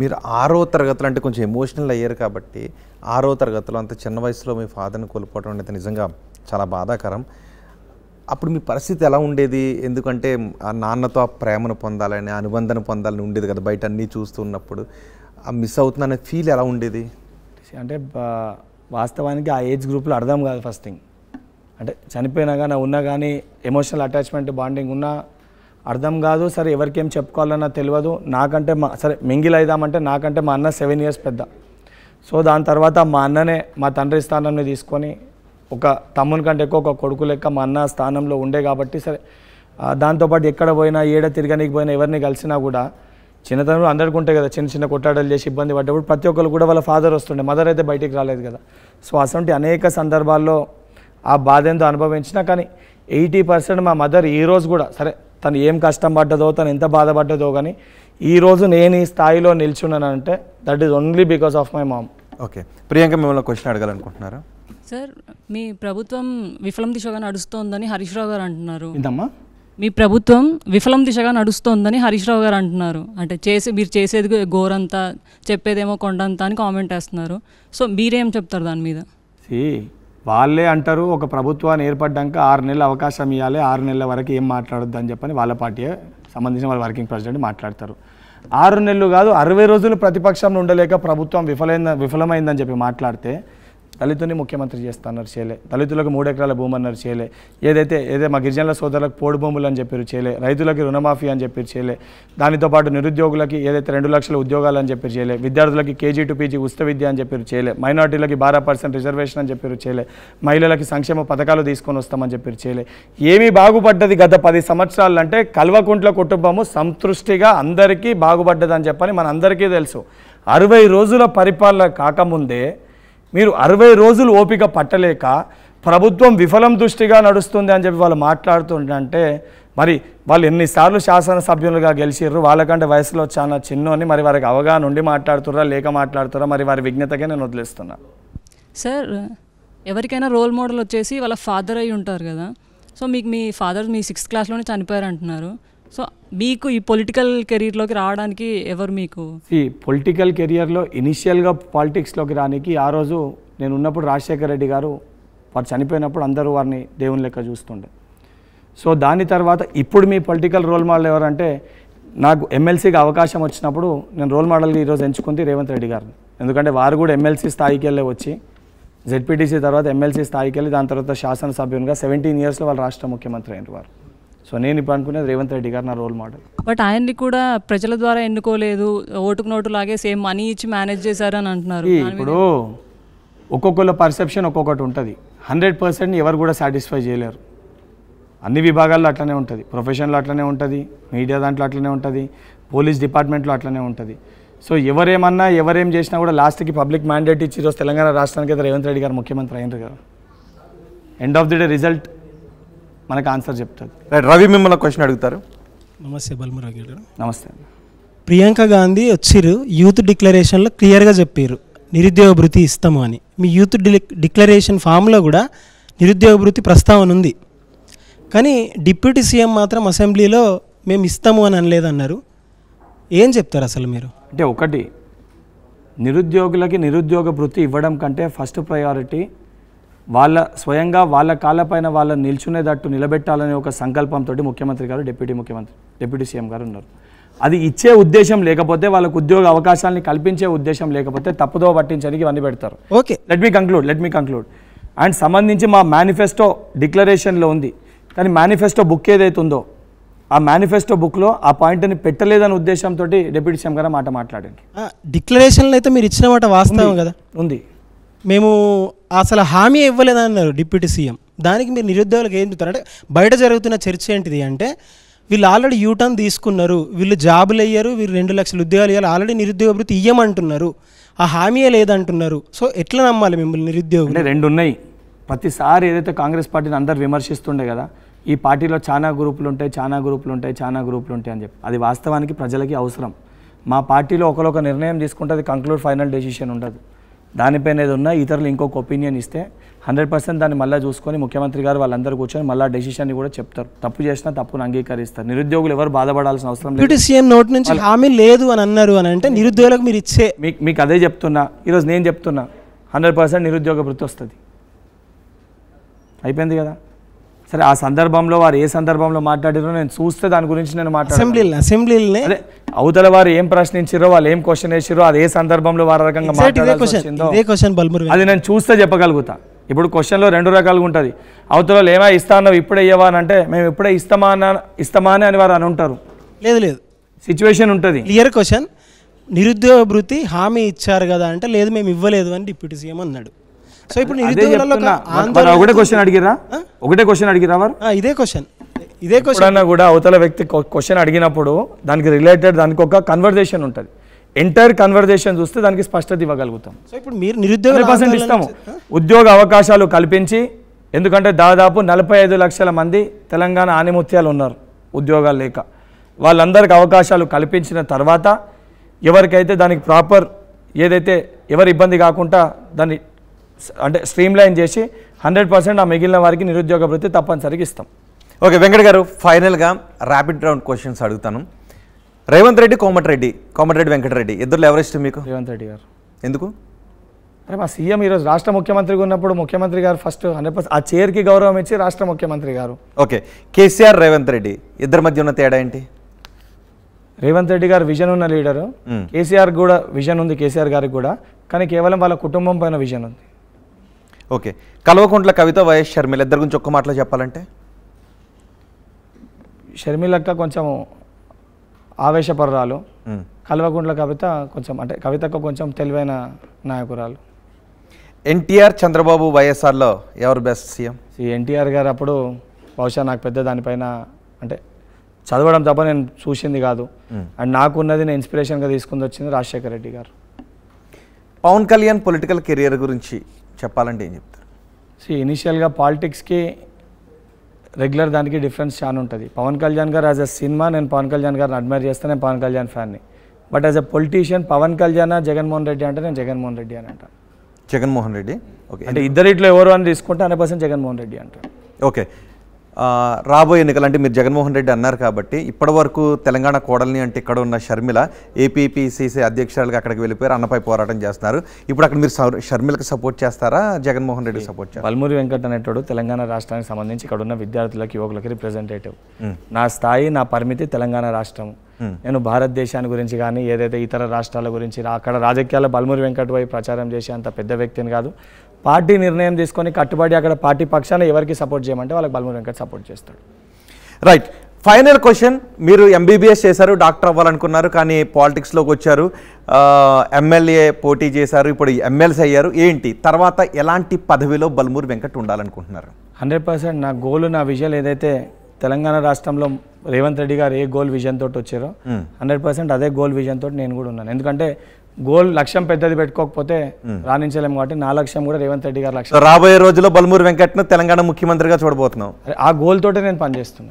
మీరు ఆరో తరగతులు అంటే కొంచెం ఎమోషనల్ అయ్యారు కాబట్టి ఆరో తరగతిలో అంత చిన్న వయసులో మీ ఫాదర్ని కోల్పోవడం అనేది నిజంగా చాలా బాధాకరం అప్పుడు మీ పరిస్థితి ఎలా ఉండేది ఎందుకంటే ఆ నాన్నతో ఆ ప్రేమను పొందాలని అనుబంధన పొందాలని ఉండేది కదా బయట అన్నీ చూస్తున్నప్పుడు ఆ మిస్ అవుతుందనే ఫీల్ ఎలా ఉండేది అంటే వాస్తవానికి ఆ ఏజ్ గ్రూప్లో అర్థం కాదు ఫస్ట్ థింగ్ అంటే చనిపోయినా కానీ ఉన్నా కానీ ఎమోషనల్ అటాచ్మెంట్ బాండింగ్ ఉన్నా అర్థం కాదు సరే ఎవరికేం చెప్పుకోవాలన్నా తెలియదు నాకంటే మా సరే మింగిల్ అవుదామంటే నాకంటే మా అన్న సెవెన్ ఇయర్స్ పెద్ద సో దాని తర్వాత మా అన్ననే మా తండ్రి స్థానంలో తీసుకొని ఒక తమ్ముని కంటే ఎక్కువ ఒక కొడుకు లెక్క మా అన్న స్థానంలో ఉండే కాబట్టి సరే దాంతోపాటు ఎక్కడ పోయినా ఏడ తిరగనికి పోయినా ఎవరిని కలిసినా కూడా చిన్నతనంలో అందరికీ ఉంటాయి కదా చిన్న చిన్న కొట్టాడలు చేసి ఇబ్బంది పడ్డప్పుడు ప్రతి ఒక్కరు కూడా వాళ్ళ ఫాదర్ వస్తుండే మదర్ అయితే బయటికి రాలేదు కదా సో అసంటి అనేక సందర్భాల్లో ఆ బాధ ఎంతో అనుభవించినా కానీ ఎయిటీ పర్సెంట్ మా మదర్ ఈ రోజు కూడా సరే తను ఏం కష్టం పడ్డదో తను ఎంత బాధపడ్డదో కానీ ఈరోజు నేను ఈ స్థాయిలో నిల్చున్నానంటే that is only because of my mom okay Priyanka మిమ్మల్ని క్వశ్చన్ అడగాలనుకుంటున్నారా సార్ మీ ప్రభుత్వం విఫలం దిశగా నడుస్తోందని హరీష్ రావు గారు అంటున్నారు ఇదమ్మా మీ ప్రభుత్వం విఫలం దిశగా నడుస్తోందని హరీష్ రావు గారు అంటున్నారు అంటే చేసి మీరు చేసేది గోరంతా చెప్పేదేమో కొండంతా అని కామెంట్ వేస్తున్నారు సో మీరేం చెప్తారు దాని మీద వాళ్ళే అంటారు ఒక ప్రభుత్వాన్ని ఏర్పడ్డాక ఆరు నెలల అవకాశం ఇవ్వాలి ఆరు నెలల వరకు ఏం మాట్లాడద్దు అని చెప్పని వాళ్ళ పార్టీ సంబంధించిన వాళ్ళ వర్కింగ్ ప్రెసిడెంట్ మాట్లాడతారు ఆరు నెలలు కాదు అరవై రోజులు ప్రతిపక్షంలో ఉండలేక ప్రభుత్వం విఫలైంద విఫలమైందని చెప్పి మాట్లాడితే దళితుని ముఖ్యమంత్రి అన్నారు చేయలే దళితులకు మూడు ఎకరాల భూమి అన్నారు చేయలే ఏదైతే ఏదైతే మా గిరిజనుల సోదరులకు పోడు భూములు అని చెప్పారు చేయలే రైతులకి రుణమాఫీ అని చెప్పి చేయలే దానితో పాటు నిరుద్యోగులకి ఏదైతే రెండు లక్షల ఉద్యోగాలు అని చెప్పి చేయలే విద్యార్థులకి కేజీ టు పీజీ ఉచిత విద్య అని చెప్పి చేయలే మైనార్టీలకి బారా పర్సెంట్ రిజర్వేషన్ అని చెప్పి చేయలే మహిళలకి సంక్షేమ పథకాలు తీసుకొని వస్తామని చెప్పి చేయలే ఏమీ బాగుపడ్డది గత పది సంవత్సరాలు అంటే కల్వకుంట్ల కుటుంబము సంతృష్టిగా అందరికీ బాగుపడ్డదని చెప్పని మన అందరికీ తెలుసు అరవై రోజుల పరిపాలన కాకముందే మీరు అరవై రోజులు ఓపిక పట్టలేక ప్రభుత్వం విఫలం దృష్టిగా నడుస్తుంది అని చెప్పి వాళ్ళు మాట్లాడుతుంటే మరి వాళ్ళు ఎన్నిసార్లు శాసనసభ్యులుగా గెలిచిర్రు వాళ్ళకంటే వయసులో చాలా చిన్నోని మరి వారికి అవగాహన ఉండి మాట్లాడుతుర్రా లేక మాట్లాడుతురా మరి వారి విజ్ఞతగా నేను వదిలేస్తున్నా సార్ ఎవరికైనా రోల్ మోడల్ వచ్చేసి వాళ్ళ ఫాదర్ అయి ఉంటారు కదా సో మీకు మీ ఫాదర్ మీ సిక్స్త్ క్లాస్లోనే చనిపోయారు అంటున్నారు సో మీకు ఈ పొలిటికల్ కెరీర్లోకి రావడానికి ఎవరు మీకు ఈ పొలిటికల్ కెరియర్లో ఇనిషియల్గా పాలిటిక్స్లోకి రానికి ఆ రోజు నేను ఉన్నప్పుడు రాజశేఖర రెడ్డి గారు వారు చనిపోయినప్పుడు అందరూ వారిని దేవుని లెక్క చూస్తుండే సో దాని తర్వాత ఇప్పుడు మీ పొలిటికల్ రోల్ మోడల్ ఎవరంటే నాకు ఎమ్మెల్సీగా అవకాశం వచ్చినప్పుడు నేను రోల్ మోడల్గా ఈరోజు ఎంచుకుంది రేవంత్ రెడ్డి గారిని ఎందుకంటే వారు కూడా ఎమ్మెల్సీ స్థాయికి వెళ్ళే వచ్చి జెడ్పీటీసీ తర్వాత ఎమ్మెల్సీ స్థాయికి వెళ్ళి దాని తర్వాత శాసనసభ్యునిగా సెవెంటీన్ ఇయర్స్లో వాళ్ళు రాష్ట్ర ముఖ్యమంత్రి అయిన వారు సో నేను ఇప్పుడు అనుకునేది రేవంత్ రెడ్డి గారు నా రోల్ మోడల్ బట్ ఆయన్ని కూడా ప్రజల ద్వారా ఎన్నుకోలేదు ఓటుకు నోటు లాగే సేమ్ మనీ ఇచ్చి మేనేజ్ చేశారని అంటున్నారు ఇప్పుడు ఒక్కొక్కళ్ళ పర్సెప్షన్ ఒక్కొక్కటి ఉంటుంది హండ్రెడ్ పర్సెంట్ ఎవరు కూడా సాటిస్ఫై చేయలేరు అన్ని విభాగాల్లో అట్లనే ఉంటుంది ప్రొఫెషన్లో అట్లనే ఉంటుంది మీడియా దాంట్లో అట్లనే ఉంటుంది పోలీస్ డిపార్ట్మెంట్లో అట్లనే ఉంటుంది సో ఎవరేమన్నా ఎవరేం చేసినా కూడా లాస్ట్కి పబ్లిక్ మ్యాండేట్ ఇచ్చి రోజు తెలంగాణ రాష్ట్రానికి అయితే రేవంత్ రెడ్డి గారు ముఖ్యమంత్రి అయ్యారు కదా end of the day result మనకు ఆన్సర్ చెప్తుంది రైట్ రవి మిమ్మల్ని క్వశ్చన్ అడుగుతారు నమస్తే బల్మరావు గారు నమస్తే ప్రియాంక గాంధీ వచ్చిర్రు యూత్ డిక్లరేషన్లో క్లియర్గా చెప్పారు నిరుద్యోగ భృతి ఇస్తాము అని మీ యూత్ డిక్లరేషన్ ఫామ్లో కూడా నిరుద్యోగ భృతి ప్రస్తావన ఉంది కానీ డిప్యూటీ సీఎం మాత్రం అసెంబ్లీలో మేము ఇస్తాము అని అనలేదన్నారు ఏం చెప్తారు అసలు మీరు అంటే ఒకటి నిరుద్యోగులకి నిరుద్యోగ భృతి ఇవ్వడం కంటే ఫస్ట్ ప్రయారిటీ వాళ్ళ స్వయంగా వాళ్ళ కాళ్ళపైన వాళ్ళని నిల్చునేటట్టు నిలబెట్టాలనే ఒక సంకల్పంతో ముఖ్యమంత్రి గారు డిప్యూటీ ముఖ్యమంత్రి డిప్యూటీ సీఎం గారు ఉన్నారు అది ఇచ్చే ఉద్దేశం లేకపోతే వాళ్ళకు ఉద్యోగ అవకాశాలను కల్పించే ఉద్దేశం లేకపోతే తప్పుదో పట్టించడానికి ఇవన్నీ పెడతారు okay let me conclude let me conclude and సంబంధించి మా మేనిఫెస్టో డిక్లరేషన్లో ఉంది కానీ మేనిఫెస్టో బుక్ ఏదైతే ఉందో ఆ మేనిఫెస్టో బుక్లో ఆ పాయింట్ని పెట్టలేదనే ఉద్దేశంతో డిప్యూటీ సీఎం గారు మాట మాట్లాడండి డిక్లరేషన్లో అయితే మీరు ఇచ్చిన మాట వాస్తవం కదా ఉంది మేము అసలు హామీ ఇవ్వలేదన్నారు డిప్యూటీ సీఎం దానికి మీరు నిరుద్యోగులకు ఏం చెప్తారు అంటే బయట జరుగుతున్న చర్చ ఏంటిది అంటే వీళ్ళు ఆల్రెడీ యూటర్న్ తీసుకున్నారు వీళ్ళు జాబులు అయ్యారు వీళ్ళు రెండు లక్షలు ఉద్యోగాలు ఇవ్వాలి ఆల్రెడీ నిరుద్యోగ అభివృద్ధి ఇయ్యమంటున్నారు ఆ హామీయే లేదంటున్నారు సో ఎట్లా నమ్మాలి మిమ్మల్ని నిరుద్యోగం రెండు ఉన్నాయి ప్రతిసారి ఏదైతే కాంగ్రెస్ పార్టీని అందరు విమర్శిస్తుండే కదా ఈ పార్టీలో చాలా గ్రూపులు ఉంటాయి చాలా గ్రూపులు ఉంటాయి చాలా గ్రూపులు ఉంటాయి అని చెప్పి అది వాస్తవానికి ప్రజలకి అవసరం మా పార్టీలో ఒకరొక నిర్ణయం తీసుకుంటే అది కంక్లూడ్ ఫైనల్ డెసిషన్ ఉండదు దానిపైన ఏది ఉన్నా ఇతరులు ఇంకొక ఒపీనియన్ ఇస్తే హండ్రెడ్ పర్సెంట్ దాన్ని మళ్ళీ చూసుకొని ముఖ్యమంత్రి గారు వాళ్ళందరూ కూర్చొని మళ్ళీ డెసిషన్ కూడా చెప్తారు తప్పు చేసినా తప్పును అంగీకరిస్తారు నిరుద్యోగులు ఎవరు బాధపడాల్సిన అవసరం లేదు సీఎం నోట్ నుంచి హామీ లేదు అని అన్నారు అని అంటే నిరుద్యోగులకు మీరు ఇచ్చే మీకు మీకు అదే చెప్తున్నా ఈరోజు నేను చెప్తున్నా హండ్రెడ్ పర్సెంట్ నిరుద్యోగ వృత్తి వస్తుంది అయిపోయింది కదా సరే ఆ సందర్భంలో వారు ఏ సందర్భంలో మాట్లాడారో నేను చూస్తే దాని గురించి నేను మాట్లాడు అసెంబ్లీ అవతల వారు ఏం ప్రశ్నించారో వాళ్ళు ఏం క్వశ్చన్ వేసారో అది ఏ సందర్భంలో వారు రకంగా మాట్లాడారు అది నేను చూస్తే చెప్పగలుగుతా ఇప్పుడు క్వశ్చన్లో రెండు రకాలుగా ఉంటుంది అవతలలో ఏమైనా ఇస్తా అన్నావు ఇప్పుడే ఇవ్వవా అని అంటే మేము ఇప్పుడే ఇస్తామా అన్న ఇస్తామా అని వారు అని ఉంటారు లేదు లేదు సిచ్యువేషన్ ఉంటుంది క్లియర్ క్వశ్చన్ నిరుద్యోగ భృతి హామీ ఇచ్చారు కదా అంటే లేదు మేము ఇవ్వలేదు అని డిప్యూటీ సీఎం అన్నాడు సో ఇప్పుడు ఒకటే క్వశ్చన్ అడిగిరా ఒకటే క్వశ్చన్ అడిగిరా వారు ఇదే క్వశ్చన్ ఇదే క్వశ్చన్ కూడా అవతల వ్యక్తి క్వశ్చన్ అడిగినప్పుడు దానికి రిలేటెడ్ దానికి ఒక కన్వర్జేషన్ ఉంటుంది ఎంటైర్ కన్వర్జేషన్ చూస్తే దానికి స్పష్టత ఇవ్వగలుగుతాం సో ఇప్పుడు మీరు నిరుద్యోగ పర్సెంట్ ఇస్తాము ఉద్యోగ అవకాశాలు కల్పించి ఎందుకంటే దాదాపు నలభై ఐదు లక్షల మంది తెలంగాణ ఆనిముత్యాలు ఉన్నారు ఉద్యోగాలు లేక వాళ్ళందరికీ అవకాశాలు కల్పించిన తర్వాత ఎవరికైతే దానికి ప్రాపర్ ఏదైతే ఎవరి ఇబ్బంది కాకుండా దాన్ని అంటే స్ట్రీమ్లైన్ చేసి హండ్రెడ్ పర్సెంట్ ఆ మిగిలిన వారికి నిరుద్యోగ వృత్తి తప్పనిసరిగా ఇస్తాం ఓకే వెంకట గారు ఫైనల్గా ర్యాపిడ్ రౌండ్ క్వశ్చన్స్ అడుగుతాను రేవంత్ రెడ్డి కోమటిరెడ్డి కోమటిరెడ్డి వెంకటరెడ్డి ఇద్దరు ఎవరెస్ట్ మీకు రేవంత్ రెడ్డి గారు ఎందుకు అరే మా సీఎం ఈరోజు రాష్ట్ర ముఖ్యమంత్రిగా ఉన్నప్పుడు ముఖ్యమంత్రి గారు ఫస్ట్ హండ్రెడ్ పర్సెంట్ ఆ చైర్కి గౌరవం ఇచ్చి రాష్ట్ర ముఖ్యమంత్రి గారు ఓకే కేసీఆర్ రేవంత్ రెడ్డి ఇద్దరి మధ్య ఉన్న తేడా ఏంటి రేవంత్ రెడ్డి గారు విజన్ ఉన్న లీడరు కేసీఆర్ కూడా విజన్ ఉంది కేసీఆర్ గారికి కూడా కానీ కేవలం వాళ్ళ కుటుంబం పైన విజన్ ఉంది ఓకే కల్వకుంట్ల కవిత వైఎస్ షర్మిల ఇద్దరు గురించి ఒక్క మాటలో చెప్పాలంటే షర్మిలక్క కొంచెం ఆవేశపరురాలు కల్వకుంట్ల కవిత కొంచెం అంటే కవితకు కొంచెం తెలివైన నాయకురాలు ఎన్టీఆర్ చంద్రబాబు వైఎస్ఆర్లో ఎవరు బెస్ట్ సీఎం ఎన్టీఆర్ గారు అప్పుడు బహుశా నాకు పెద్ద దానిపైన అంటే చదవడం తప్ప నేను చూసింది కాదు అండ్ నాకున్నది నేను ఇన్స్పిరేషన్గా తీసుకుని వచ్చింది రాజశేఖర రెడ్డి గారు పవన్ కళ్యాణ్ పొలిటికల్ కెరియర్ గురించి చెప్పాలంటే ఏం చెప్తారు సో ఇనిషియల్గా పాలిటిక్స్కి రెగ్యులర్ దానికి డిఫరెన్స్ చాలా ఉంటుంది పవన్ కళ్యాణ్ గారు యాజ్ అ సినిమా నేను పవన్ కళ్యాణ్ గారిని అడ్మైర్ చేస్తాను నేను పవన్ కళ్యాణ్ ఫ్యాన్ని but as a politician Pawan Kalyan Jaganmohan Reddy అంటే నేను జగన్మోహన్ రెడ్డి అని అంటాను జగన్మోహన్ రెడ్డి ఓకే అంటే ఇద్దరిట్లో ఎవరు అని తీసుకుంటే హండ్రెడ్ పర్సెంట్ జగన్మోహన్ రెడ్డి అంటారు ఓకే రాబోయే ఎన్నికలు అంటే మీరు జగన్మోహన్ రెడ్డి అన్నారు కాబట్టి ఇప్పటివరకు తెలంగాణ కోడల్ని అంటే ఇక్కడ ఉన్న షర్మిల ఏపీపీసీసీ అధ్యక్షురాలుగా అక్కడికి వెళ్ళిపోయారు అన్నపై పోరాటం చేస్తున్నారు ఇప్పుడు అక్కడ మీరు షర్మిలకు సపోర్ట్ చేస్తారా జగన్మోహన్ రెడ్డి సపోర్ట్ చేస్తారు పల్మూరి వెంకట అనేటోడు తెలంగాణ రాష్ట్రానికి సంబంధించి ఇక్కడ ఉన్న విద్యార్థులకు యువకులకి రిప్రజెంటేటివ్ నా స్థాయి నా పరిమితి తెలంగాణ రాష్ట్రం నేను భారతదేశాన్ని గురించి కానీ ఏదైతే ఇతర రాష్ట్రాల గురించి అక్కడ రాజకీయాల బల్మూరి వెంకట్ ప్రచారం చేసే అంత పెద్ద వ్యక్తిని కాదు పార్టీ నిర్ణయం తీసుకొని కట్టుబడి అక్కడ పార్టీ పక్షాన ఎవరికి సపోర్ట్ చేయమంటే వాళ్ళకి బలమూరి వెంకట్ సపోర్ట్ చేస్తాడు రైట్ ఫైనల్ క్వశ్చన్ మీరు ఎంబీబీఎస్ చేశారు డాక్టర్ అవ్వాలనుకున్నారు కానీ పాలిటిక్స్లోకి వచ్చారు ఎమ్మెల్యే పోటీ చేశారు ఇప్పుడు ఎమ్మెల్సీ అయ్యారు ఏంటి తర్వాత ఎలాంటి పదవిలో బలమూరి వెంకట్ ఉండాలనుకుంటున్నారు హండ్రెడ్ పర్సెంట్ నా గోల్ నా విజయాలు ఏదైతే తెలంగాణ రాష్ట్రంలో రేవంత్ రెడ్డి గారు ఏ గోల్ విజన్ తోటి వచ్చారో hmm. హండ్రెడ్ పర్సెంట్ అదే గోల్ విజన్ తోటి నేను కూడా ఉన్నాను ఎందుకంటే గోల్ లక్ష్యం పెద్దది పెట్టుకోకపోతే రాణించలేము కాబట్టి నా లక్ష్యం కూడా రేవంత్ రెడ్డి గారు లక్ష్యం రాబోయే రోజుల్లో బలమూరు వెంకట్ తెలంగాణ ముఖ్యమంత్రిగా చూడబోతున్నాం ఆ గోల్ తోటే నేను పనిచేస్తున్నాను